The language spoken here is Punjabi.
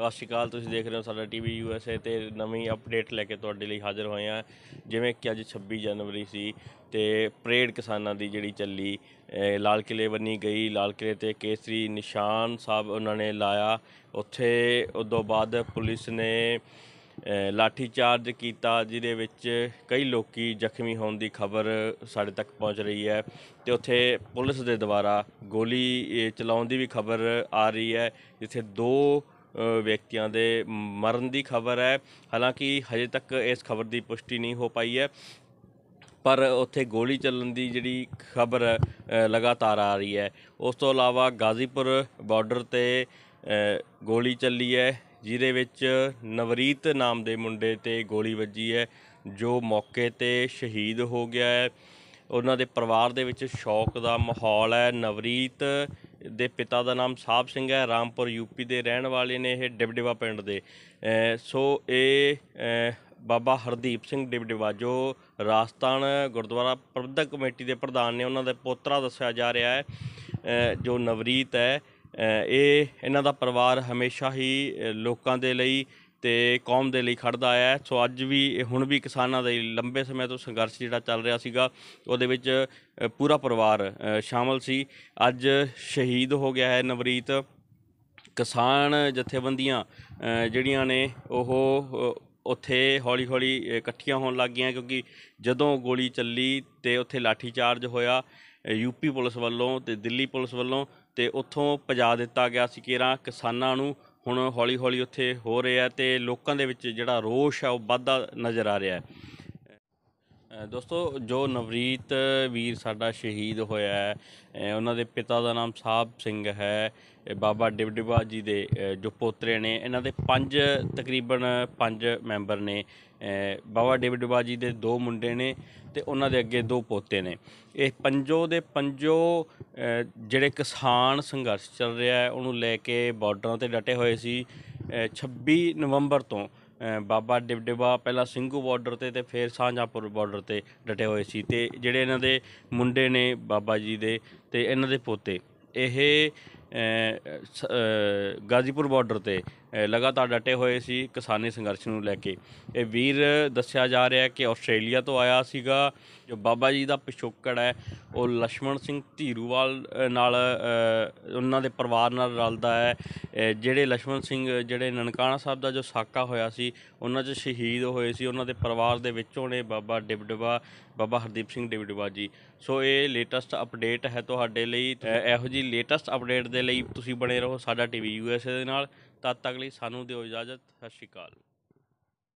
ਸਤਿ ਸ਼੍ਰੀ ਅਕਾਲ ਤੁਸੀਂ ਦੇਖ ਰਹੇ ਹੋ ਸਾਡਾ ਟੀਵੀ ਯੂਐਸਏ ਤੇ ਨਵੀਂ ਅਪਡੇਟ ਲੈ ਕੇ ਤੁਹਾਡੇ ਲਈ ਹਾਜ਼ਰ ਹੋਏ ਆ ਜਿਵੇਂ ਕਿ ਅੱਜ 26 ਜਨਵਰੀ ਸੀ ਤੇ ਪਰੇਡ ਕਿਸਾਨਾਂ ਦੀ ਜਿਹੜੀ ਚੱਲੀ ਲਾਲ ਕਿਲੇ ਬੰਨੀ ਗਈ ਲਾਲ ਕਿਲੇ ਤੇ ਕੇਸਰੀ ਨਿਸ਼ਾਨ ਸਾਹਿਬ ਉਹਨਾਂ ਨੇ ਲਾਇਆ ਉੱਥੇ ਉਦੋਂ ਬਾਅਦ ਪੁਲਿਸ ਨੇ ਲਾਠੀ ਚਾਰਜ ਕੀਤਾ ਜਿਹਦੇ ਵਿੱਚ ਕਈ ਲੋਕੀ ਜ਼ਖਮੀ ਹੋਣ ਦੀ ਖਬਰ ਸਾਡੇ ਤੱਕ ਪਹੁੰਚ ਰਹੀ ਹੈ ਤੇ ਉੱਥੇ ਪੁਲਿਸ ਦੇ ਦੁਆਰਾ ਗੋਲੀ ਚਲਾਉਣ ਦੀ ਵੀ ਖਬਰ ਆ ਰਹੀ ਹੈ ਜਿੱਥੇ ਦੋ ਵਿਅਕਤੀਆਂ ਦੇ ਮਰਨ ਦੀ ਖਬਰ ਹੈ ਹਾਲਾਂਕਿ ਹਜੇ ਤੱਕ ਇਸ ਖਬਰ ਦੀ ਪੁਸ਼ਟੀ ਨਹੀਂ ਹੋ ਪਾਈ ਹੈ ਪਰ ਉੱਥੇ ਗੋਲੀ ਚੱਲਣ ਦੀ ਜਿਹੜੀ ਖਬਰ ਲਗਾਤਾਰ ਆ ਰਹੀ ਹੈ ਉਸ ਤੋਂ ਇਲਾਵਾ ਗਾਜ਼ੀਪੁਰ ਬਾਰਡਰ ਤੇ ਗੋਲੀ ਚੱਲੀ ਹੈ ਜਿਹਦੇ ਵਿੱਚ ਨਵਰੀਤ ਨਾਮ ਦੇ ਮੁੰਡੇ ਤੇ ਗੋਲੀ ਵੱਜੀ ਹੈ ਜੋ ਮੌਕੇ ਤੇ ਸ਼ਹੀਦ ਹੋ ਗਿਆ ਹੈ ਉਹਨਾਂ ਦੇ ਪਰਿਵਾਰ ਦੇ ਵਿੱਚ ਸ਼ੌਕ ਦਾ ਮਾਹੌਲ ਹੈ ਨਵਰੀਤ ਦੇ ਪਿਤਾ ਦਾ ਨਾਮ ਸਾਹਿਬ ਸਿੰਘ ਹੈ ਰਾਮਪੁਰ ਯੂਪੀ ਦੇ ਰਹਿਣ ਵਾਲੇ ਨੇ ਇਹ ਡਿਬਡਿਵਾ ਪਿੰਡ ਦੇ ਸੋ ਇਹ ਬਾਬਾ ਹਰਦੀਪ ਸਿੰਘ ਡਿਬਡਿਵਾ ਜੋ ਰਾਜਸਥਾਨ ਗੁਰਦੁਆਰਾ ਪ੍ਰਬੰਧਕ ਕਮੇਟੀ ਦੇ ਪ੍ਰਧਾਨ ਨੇ ਉਹਨਾਂ ਦਾ ਪੋਤਰਾ ਦੱਸਿਆ ਜਾ ਰਿਹਾ ਹੈ ਜੋ ਨਵਰੀਤ ਹੈ ਇਹ ਇਹਨਾਂ ਦਾ ਪਰਿਵਾਰ ਹਮੇਸ਼ਾ ਹੀ ਲੋਕਾਂ ਦੇ ਲਈ ਤੇ ਕੌਮ ਦੇ ਲਈ ਖੜਦਾ ਆਇਆ ਸੋ ਅੱਜ ਵੀ ਹੁਣ ਵੀ ਕਿਸਾਨਾਂ ਦੇ ਲੰਬੇ ਸਮੇਂ ਤੋਂ ਸੰਘਰਸ਼ ਜਿਹੜਾ ਚੱਲ ਰਿਹਾ ਸੀਗਾ ਉਹਦੇ ਵਿੱਚ ਪੂਰਾ ਪਰਿਵਾਰ ਸ਼ਾਮਲ ਸੀ ਅੱਜ ਸ਼ਹੀਦ ਹੋ ਗਿਆ ਹੈ ਨਵਰੀਤ ਕਿਸਾਨ ਜਥੇਬੰਦੀਆਂ ਜਿਹੜੀਆਂ ਨੇ ਉਹ ਉੱਥੇ ਹੌਲੀ-ਹੌਲੀ ਇਕੱਠੀਆਂ ਹੋਣ ਲੱਗ ਗਈਆਂ ਕਿਉਂਕਿ ਜਦੋਂ ਗੋਲੀ ਚੱਲੀ ਤੇ ਉੱਥੇ ਲਾਠੀ ਚਾਰਜ ਹੋਇਆ ਯੂਪੀ ਪੁਲਿਸ ਵੱਲੋਂ ਤੇ ਦਿੱਲੀ ਪੁਲਿਸ ਵੱਲੋਂ ਤੇ ਉੱਥੋਂ ਪਜਾ ਦਿੱਤਾ ਗਿਆ ਸੀ ਕਿਰਾਂ ਕਿਸਾਨਾਂ ਨੂੰ ਹੁਣ ਹੌਲੀ ਹੌਲੀ ਉੱਥੇ ਹੋ ਰਿਹਾ ਤੇ ਲੋਕਾਂ ਦੇ ਵਿੱਚ ਜਿਹੜਾ ਰੋਸ਼ ਆ ਉਹ ਵੱਧਦਾ ਨਜ਼ਰ ਆ ਰਿਹਾ ਹੈ ਦੋਸਤੋ ਜੋ ਨਵਰੀਤ ਵੀਰ ਸਾਡਾ ਸ਼ਹੀਦ ਹੋਇਆ ਹੈ ਉਹਨਾਂ ਦੇ ਪਿਤਾ ਦਾ ਨਾਮ ਸਾਹਿਬ ਸਿੰਘ ਹੈ ਬਾਬਾ ਡਿਬਡਿਬਾ ਜੀ ਦੇ ਜੋ ਪੋਤਰੇ ਨੇ ਇਹਨਾਂ ਦੇ ਪੰਜ ਤਕਰੀਬਨ ਪੰਜ ਮੈਂਬਰ ਨੇ ਬਾਬਾ ਡਿਬਡਿਬਾ ਜੀ ਦੇ ਦੋ ਮੁੰਡੇ ਨੇ ਤੇ ਉਹਨਾਂ ਦੇ ਅੱਗੇ ਦੋ ਪੋਤੇ ਨੇ ਇਹ ਪੰਜੋ ਦੇ ਪੰਜੋ ਜਿਹੜੇ ਕਿਸਾਨ ਸੰਘਰਸ਼ ਚੱਲ ਰਿਹਾ ਹੈ ਉਹਨੂੰ ਲੈ ਕੇ ਬਾਰਡਰਾਂ ਤੇ ਡਟੇ ਹੋਏ ਸੀ 26 ਨਵੰਬਰ ਤੋਂ ਬਾਬਾ ਡਿਬਡਿਬਾ ਪਹਿਲਾਂ ਸਿੰਘੂ ਬਾਰਡਰ ਤੇ ਤੇ ਫਿਰ ਸਾਂਝਾਪੁਰ ਬਾਰਡਰ ਤੇ ਡਟੇ ਹੋਏ ਸੀ ਤੇ ਜਿਹੜੇ ਇਹਨਾਂ ਦੇ ਮੁੰਡੇ ਨੇ ਬਾਬਾ ਜੀ ਦੇ ਤੇ ਇਹਨਾਂ ਦੇ ਪੋਤੇ ਇਹ ਗਾਜ਼ੀਪੁਰ ਬਾਰਡਰ ਤੇ ਲਗਾਤਾਰ ਡਟੇ ਹੋਏ ਸੀ ਕਿਸਾਨੀ ਸੰਘਰਸ਼ ਨੂੰ ਲੈ ਕੇ ਇਹ ਵੀਰ ਦੱਸਿਆ ਜਾ ਰਿਹਾ ਹੈ ਕਿ ਆਸਟ੍ਰੇਲੀਆ ਤੋਂ ਆਇਆ ਸੀਗਾ ਜੋ ਬਾਬਾ ਜੀ ਦਾ ਪਿਛੋਕੜ ਹੈ ਉਹ ਲక్ష్మణ ਸਿੰਘ ਧੀਰੂਵਾਲ ਨਾਲ ਉਹਨਾਂ ਦੇ ਪਰਿਵਾਰ ਨਾਲ ਰਲਦਾ ਹੈ ਜਿਹੜੇ ਲక్ష్మణ ਸਿੰਘ ਜਿਹੜੇ ਨਨਕਾਣਾ ਸਾਹਿਬ ਦਾ ਜੋ ਸਾਕਾ ਹੋਇਆ ਸੀ ਉਹਨਾਂ 'ਚ ਸ਼ਹੀਦ ਹੋਏ ਸੀ ਉਹਨਾਂ ਦੇ ਪਰਿਵਾਰ ਦੇ ਵਿੱਚੋਂ ਨੇ ਬਾਬਾ ਡਿਬਡਵਾ ਬਾਬਾ ਹਰਦੀਪ ਸਿੰਘ ਡਿਬਡਵਾ ਜੀ ਸੋ ਇਹ ਲੇਟੈਸਟ ਅਪਡੇਟ ਹੈ ਤੁਹਾਡੇ ਲਈ ਇਹੋ ਜੀ ਲੇਟੈਸਟ ਅਪਡੇਟ ਦੇ ਦੇ ਲਈ ਤੁਸੀਂ ਬਣੇ ਰਹੋ ਸਾਡਾ ਟੀਵੀ ਯੂਐਸਏ ਦੇ ਨਾਲ ਤਦ ਤੱਕ ਲਈ ਸਾਨੂੰ ਦਿਓ ਇਜਾਜ਼ਤ ਸਤਿ ਸ਼੍ਰੀ ਅਕਾਲ